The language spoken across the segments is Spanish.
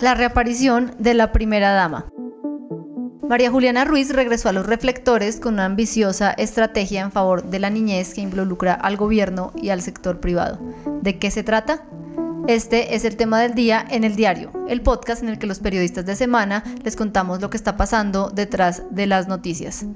La reaparición de la primera dama. María Juliana Ruiz regresó a los reflectores con una ambiciosa estrategia en favor de la niñez que involucra al gobierno y al sector privado. ¿De qué se trata? Este es el tema del día en el diario, el podcast en el que los periodistas de semana les contamos lo que está pasando detrás de las noticias.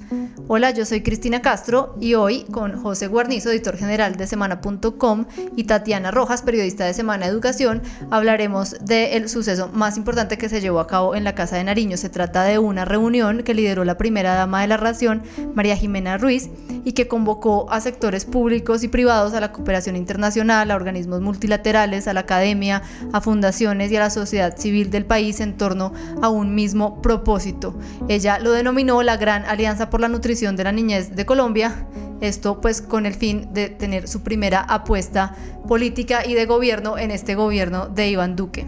Hola, yo soy Cristina Castro y hoy con José Guarnizo, editor general de semana.com y Tatiana Rojas, periodista de Semana Educación, hablaremos del suceso más importante que se llevó a cabo en la Casa de Nariño. Se trata de una reunión que lideró la primera dama de la ración, María Jimena Ruiz, y que convocó a sectores públicos y privados, a la cooperación internacional, a organismos multilaterales, a la academia, a fundaciones y a la sociedad civil del país en torno a un mismo propósito. Ella lo denominó la Gran Alianza por la Nutrición de la Niñez de Colombia, esto pues con el fin de tener su primera apuesta política y de gobierno en este gobierno de Iván Duque.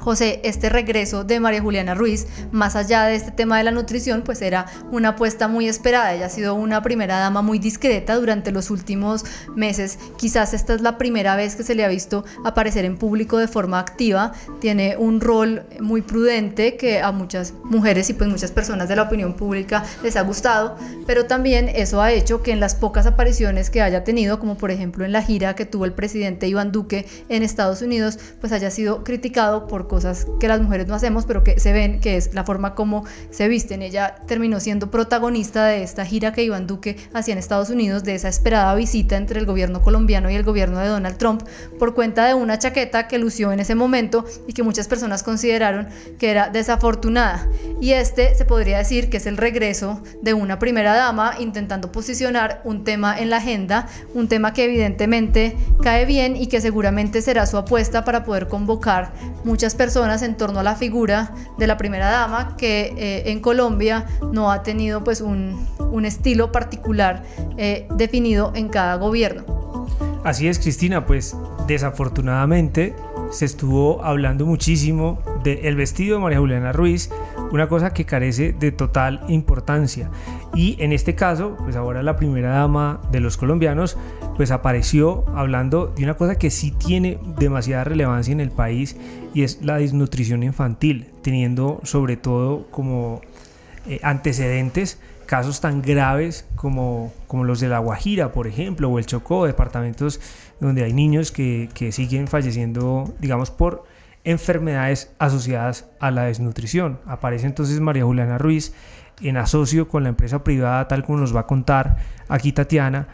José, este regreso de María Juliana Ruiz, más allá de este tema de la nutrición, pues era una apuesta muy esperada. Ella ha sido una primera dama muy discreta durante los últimos meses. Quizás esta es la primera vez que se le ha visto aparecer en público de forma activa. Tiene un rol muy prudente que a muchas mujeres y pues muchas personas de la opinión pública les ha gustado, pero también eso ha hecho que en las pocas apariciones que haya tenido, como por ejemplo en la gira que tuvo el presidente Iván Duque en Estados Unidos, pues haya sido criticado por cosas que las mujeres no hacemos, pero que se ven, que es la forma como se visten. Ella terminó siendo protagonista de esta gira que Iván Duque hacía en Estados Unidos, de esa esperada visita entre el gobierno colombiano y el gobierno de Donald Trump, por cuenta de una chaqueta que lució en ese momento y que muchas personas consideraron que era desafortunada. Y este se podría decir que es el regreso de una primera dama intentando posicionar un tema en la agenda, un tema que evidentemente cae bien y que seguramente será su apuesta para poder convocar muchas personas personas en torno a la figura de la primera dama que eh, en Colombia no ha tenido pues un, estilo particular eh, definido en cada gobierno. Así es, Cristina, pues desafortunadamente se estuvo hablando muchísimo del vestido de María Juliana Ruiz, una cosa que carece de total importancia. Y en este caso, pues ahora la primera dama de los colombianos pues apareció hablando de una cosa que sí tiene demasiada relevancia en el país y es la desnutrición infantil, teniendo sobre todo como eh, antecedentes casos tan graves como, los de La Guajira, por ejemplo, o el Chocó, departamentos donde hay niños que, que siguen falleciendo, digamos, por enfermedades asociadas a la desnutrición. Aparece entonces María Juliana Ruiz en asocio con la empresa privada, tal como nos va a contar aquí Tatiana,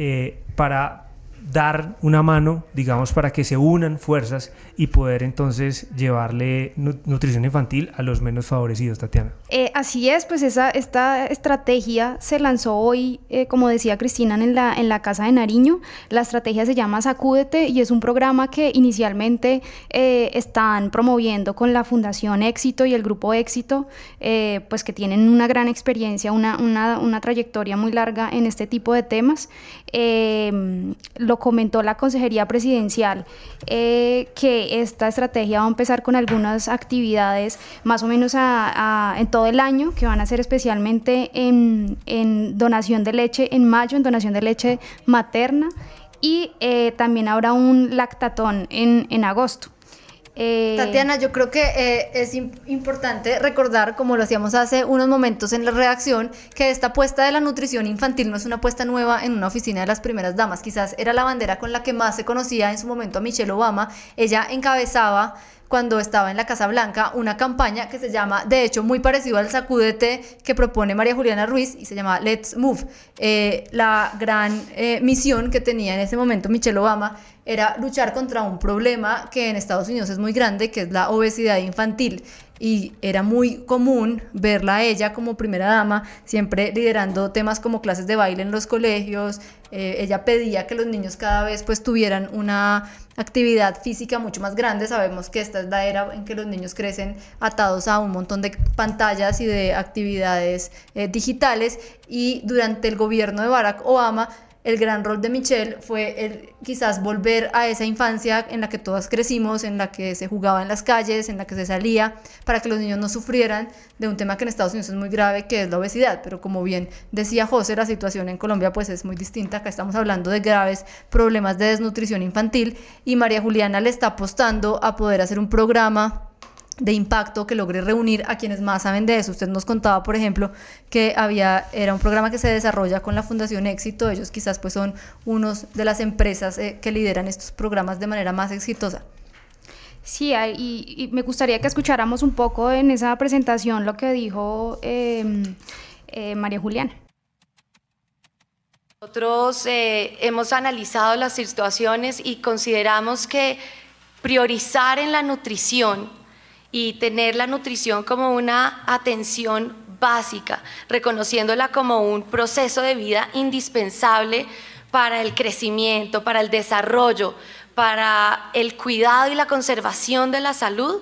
eh, para, dar una mano, digamos, para que se unan fuerzas y poder entonces llevarle nutrición infantil a los menos favorecidos, Tatiana. Eh, así es, pues esa, esta estrategia se lanzó hoy, eh, como decía Cristina, en la, en la Casa de Nariño. La estrategia se llama Sacúdete y es un programa que inicialmente eh, están promoviendo con la Fundación Éxito y el Grupo Éxito, pues que tienen una gran experiencia, una, una, trayectoria muy larga en este tipo de temas lo comentó la Consejería Presidencial, eh, que esta estrategia va a empezar con algunas actividades más o menos en todo el año, que van a ser especialmente en, donación de leche en mayo, en donación de leche materna, y eh, también habrá un lactatón en agosto. Eh, Tatiana, yo creo que eh, es importante recordar, como lo hacíamos hace unos momentos en la redacción, que esta apuesta de la nutrición infantil no es una apuesta nueva en una oficina de las primeras damas. Quizás era la bandera con la que más se conocía en su momento a Michelle Obama. Ella encabezaba cuando estaba en la Casa Blanca una campaña que se llama, de hecho, muy parecido al sacudete que propone María Juliana Ruiz y se llama Let's Move. Eh, la gran eh, misión que tenía en ese momento Michelle Obama era luchar contra un problema que en Estados Unidos es muy grande, que es la obesidad infantil y era muy común verla a ella como primera dama, siempre liderando temas como clases de baile en los colegios. Eh, ella pedía que los niños cada vez pues tuvieran una actividad física mucho más grande. Sabemos que esta es la era en que los niños crecen atados a un montón de pantallas y de actividades eh, digitales y durante el gobierno de Barack Obama el gran rol de Michelle fue quizás volver a esa infancia en la que todas crecimos, en la que se jugaba en las calles, en la que se salía, para que los niños no sufrieran de un tema que en Estados Unidos es muy grave, que es la obesidad. Pero como bien decía José, la situación en Colombia pues es muy distinta. Acá estamos hablando de graves problemas de desnutrición infantil y María Juliana le está apostando a poder hacer un programa de impacto que logre reunir a quienes más saben de eso. Usted nos contaba, por ejemplo, que había era un programa que se desarrolla con la Fundación Éxito. Ellos quizás pues son unos de las empresas eh, que lideran estos programas de manera más exitosa. Sí, y, me gustaría que escucháramos un poco en esa presentación lo que dijo em, eh, María julián Nosotros eh, hemos analizado las situaciones y consideramos que priorizar en la nutrición y tener la nutrición como una atención básica, reconociéndola como un proceso de vida indispensable para el crecimiento, para el desarrollo, para el cuidado y la conservación de la salud,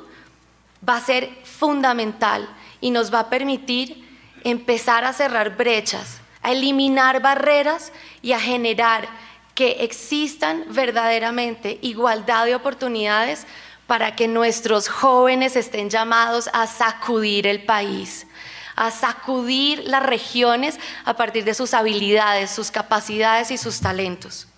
va a ser fundamental y nos va a permitir empezar a cerrar brechas, a eliminar barreras y a generar que existan verdaderamente igualdad de oportunidades para que nuestros jóvenes estén llamados a sacudir el país, a sacudir las regiones a partir de sus habilidades, sus capacidades y sus talentos.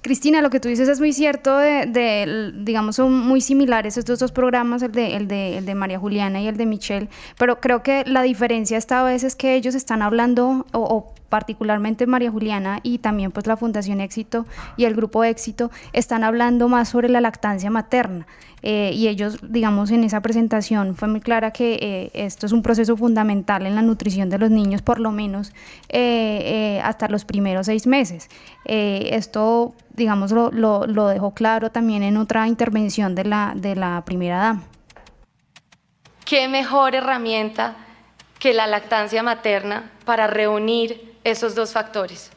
Cristina, lo que tú dices es muy cierto, de, digamos, son muy similares estos dos programas, el de, María Juliana y el de Michelle, pero creo que la diferencia esta vez es que ellos están hablando o, o particularmente María Juliana y también pues la Fundación Éxito y el Grupo Éxito están hablando más sobre la lactancia materna eh, y ellos digamos en esa presentación fue muy clara que eh, esto es un proceso fundamental en la nutrición de los niños por lo menos eh, hasta los primeros seis meses. esto digamos lo, dejó claro también en otra intervención de la, de la primera dama. ¿Qué mejor herramienta que la lactancia materna para reunir esos dos factores,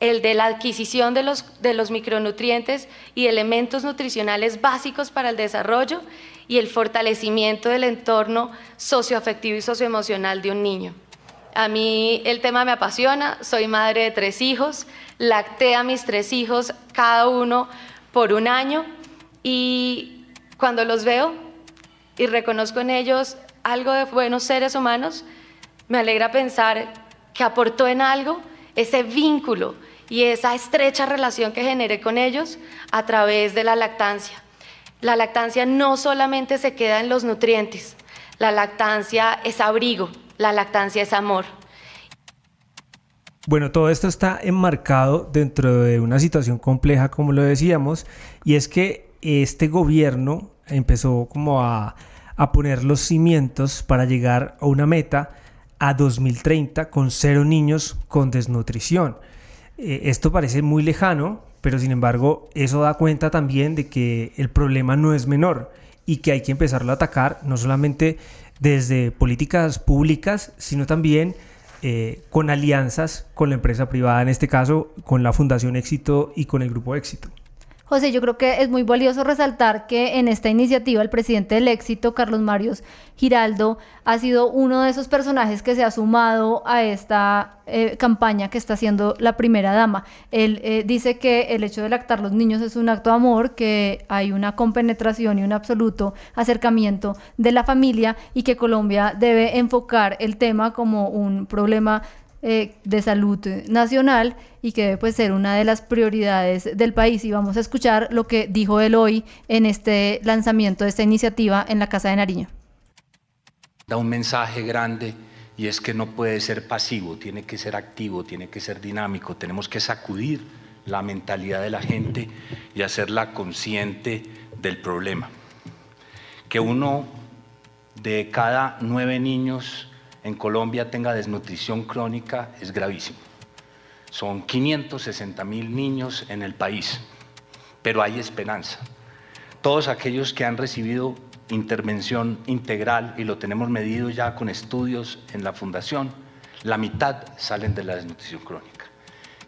el de la adquisición de los, de los micronutrientes y elementos nutricionales básicos para el desarrollo y el fortalecimiento del entorno socioafectivo y socioemocional de un niño. A mí el tema me apasiona, soy madre de tres hijos, lacté a mis tres hijos cada uno por un año y cuando los veo y reconozco en ellos algo de buenos seres humanos, me alegra pensar que aportó en algo ese vínculo y esa estrecha relación que generé con ellos a través de la lactancia. La lactancia no solamente se queda en los nutrientes, la lactancia es abrigo, la lactancia es amor. Bueno, todo esto está enmarcado dentro de una situación compleja, como lo decíamos, y es que este gobierno empezó como a, a poner los cimientos para llegar a una meta, a 2030 con cero niños con desnutrición. Eh, esto parece muy lejano, pero sin embargo eso da cuenta también de que el problema no es menor y que hay que empezarlo a atacar no solamente desde políticas públicas, sino también eh, con alianzas con la empresa privada, en este caso con la Fundación Éxito y con el Grupo Éxito. José, yo creo que es muy valioso resaltar que en esta iniciativa el presidente del éxito, Carlos Marios Giraldo, ha sido uno de esos personajes que se ha sumado a esta eh, campaña que está haciendo la primera dama. Él eh, dice que el hecho de lactar los niños es un acto de amor, que hay una compenetración y un absoluto acercamiento de la familia y que Colombia debe enfocar el tema como un problema eh, de salud nacional y que debe pues, ser una de las prioridades del país. Y vamos a escuchar lo que dijo él hoy en este lanzamiento de esta iniciativa en la Casa de Nariño. Da un mensaje grande y es que no puede ser pasivo, tiene que ser activo, tiene que ser dinámico, tenemos que sacudir la mentalidad de la gente y hacerla consciente del problema. Que uno de cada nueve niños en Colombia tenga desnutrición crónica es gravísimo. Son 560 mil niños en el país, pero hay esperanza. Todos aquellos que han recibido intervención integral, y lo tenemos medido ya con estudios en la fundación, la mitad salen de la desnutrición crónica.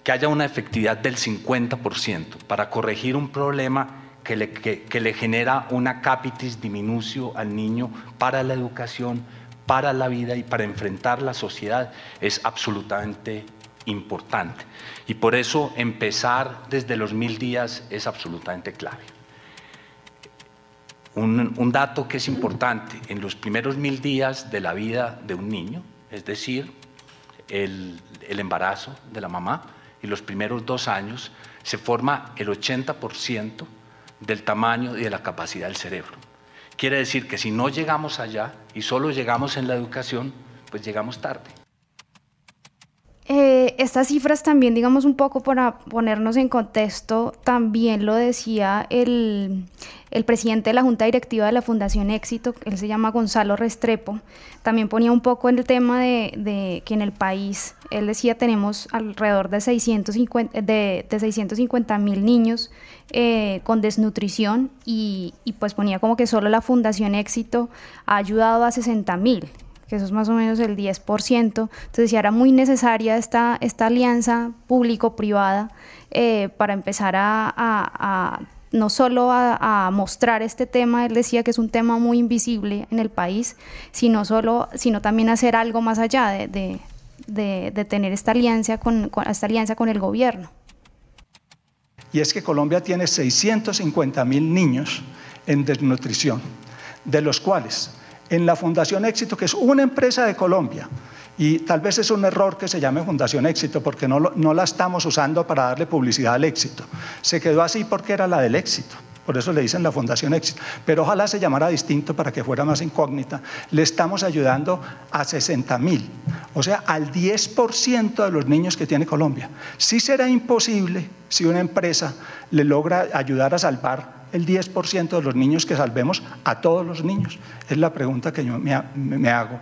Que haya una efectividad del 50% para corregir un problema que le, le genera una capitis diminucio al niño para la educación, para la vida y para enfrentar la sociedad es absolutamente importante. Y por eso empezar desde los mil días es absolutamente clave. Un, dato que es importante, en los primeros mil días de la vida de un niño, es decir, el, el embarazo de la mamá y los primeros dos años, se forma el 80% del tamaño y de la capacidad del cerebro. Quiere decir que si no llegamos allá y solo llegamos en la educación, pues llegamos tarde. Eh, estas cifras también, digamos un poco para ponernos en contexto, también lo decía el, presidente de la Junta Directiva de la Fundación Éxito, él se llama Gonzalo Restrepo, también ponía un poco en el tema de, que en el país, él decía, tenemos alrededor de 650, de, mil niños eh, con desnutrición y, y pues ponía como que solo la Fundación Éxito ha ayudado a 60 mil que eso es más o menos el 10%. Entonces, ya era muy necesaria esta, esta alianza público-privada eh, para empezar a, no solo a, mostrar este tema, él decía que es un tema muy invisible en el país, sino, solo, sino también hacer algo más allá de, tener esta alianza con, esta alianza con el gobierno. Y es que Colombia tiene 650 mil niños en desnutrición, de los cuales en la Fundación Éxito, que es una empresa de Colombia. Y tal vez es un error que se llame Fundación Éxito porque no, no la estamos usando para darle publicidad al éxito. Se quedó así porque era la del éxito. Por eso le dicen la Fundación Exit, Pero ojalá se llamara distinto para que fuera más incógnita. Le estamos ayudando a 60.000, mil, o sea, al 10% de los niños que tiene Colombia. Sí será imposible si una empresa le logra ayudar a salvar el 10% de los niños que salvemos a todos los niños. Es la pregunta que yo me, hago.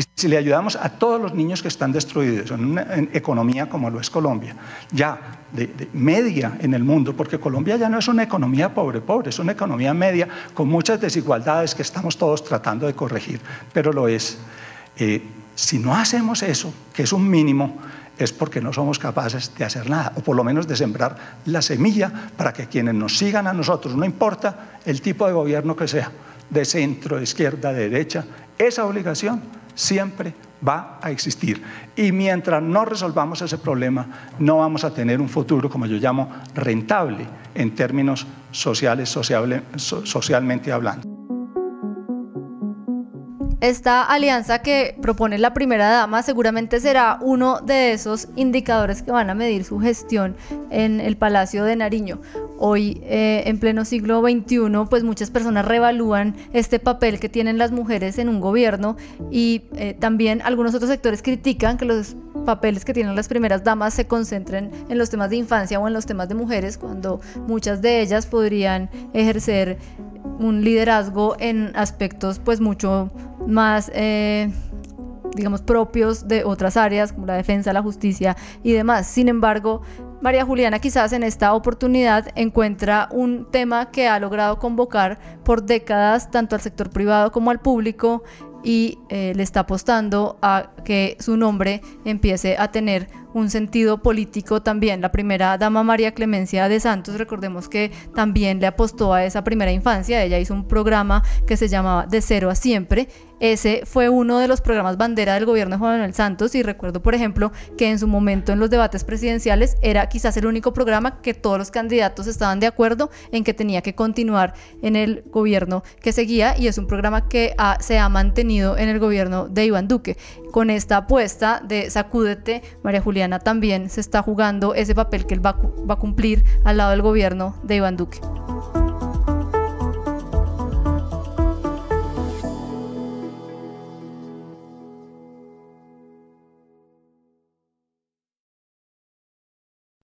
Y si le ayudamos a todos los niños que están destruidos en una economía como lo es Colombia, ya de, media en el mundo, porque Colombia ya no es una economía pobre, pobre, es una economía media con muchas desigualdades que estamos todos tratando de corregir, pero lo es. Eh, si no hacemos eso, que es un mínimo, es porque no somos capaces de hacer nada, o por lo menos de sembrar la semilla para que quienes nos sigan a nosotros, no importa el tipo de gobierno que sea, de centro, de izquierda, de derecha, esa obligación siempre va a existir. Y mientras no resolvamos ese problema, no vamos a tener un futuro, como yo llamo, rentable en términos sociales, socialmente hablando. Esta alianza que propone la primera dama seguramente será uno de esos indicadores que van a medir su gestión en el Palacio de Nariño hoy eh, en pleno siglo XXI, pues muchas personas revalúan este papel que tienen las mujeres en un gobierno y eh, también algunos otros sectores critican que los papeles que tienen las primeras damas se concentren en los temas de infancia o en los temas de mujeres, cuando muchas de ellas podrían ejercer un liderazgo en aspectos pues mucho más... Eh, digamos, propios de otras áreas como la defensa, la justicia y demás. Sin embargo, María Juliana quizás en esta oportunidad encuentra un tema que ha logrado convocar por décadas tanto al sector privado como al público y eh, le está apostando a que su nombre empiece a tener un sentido político también. La primera dama María Clemencia de Santos, recordemos que también le apostó a esa primera infancia. Ella hizo un programa que se llamaba De Cero a Siempre. Ese fue uno de los programas bandera del gobierno de Juan Manuel Santos y recuerdo, por ejemplo, que en su momento en los debates presidenciales era quizás el único programa que todos los candidatos estaban de acuerdo en que tenía que continuar en el gobierno que seguía y es un programa que se ha mantenido en el gobierno de Iván Duque. Con esta apuesta de Sacúdete, María Julia también se está jugando ese papel que él va a cumplir al lado del gobierno de Iván Duque.